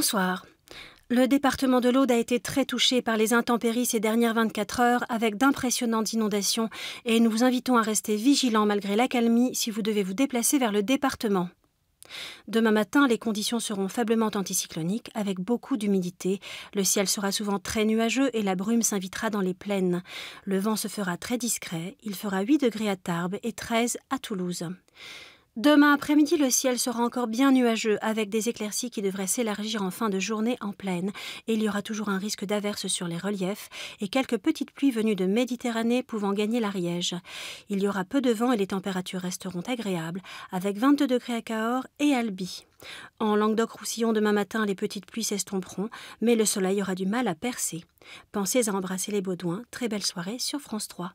Bonsoir. Le département de l'Aude a été très touché par les intempéries ces dernières 24 heures avec d'impressionnantes inondations et nous vous invitons à rester vigilants malgré l'accalmie si vous devez vous déplacer vers le département. Demain matin, les conditions seront faiblement anticycloniques, avec beaucoup d'humidité. Le ciel sera souvent très nuageux et la brume s'invitera dans les plaines. Le vent se fera très discret, il fera 8 degrés à Tarbes et 13 à Toulouse. Demain après-midi, le ciel sera encore bien nuageux, avec des éclaircies qui devraient s'élargir en fin de journée en plaine, et il y aura toujours un risque d'averse sur les reliefs et quelques petites pluies venues de Méditerranée pouvant gagner l'Ariège. Il y aura peu de vent et les températures resteront agréables, avec 22 degrés à Cahors et Albi. En Languedoc-Roussillon, demain matin, les petites pluies s'estomperont, mais le soleil aura du mal à percer. Pensez à embrasser les Baudouins. Très belle soirée sur France 3.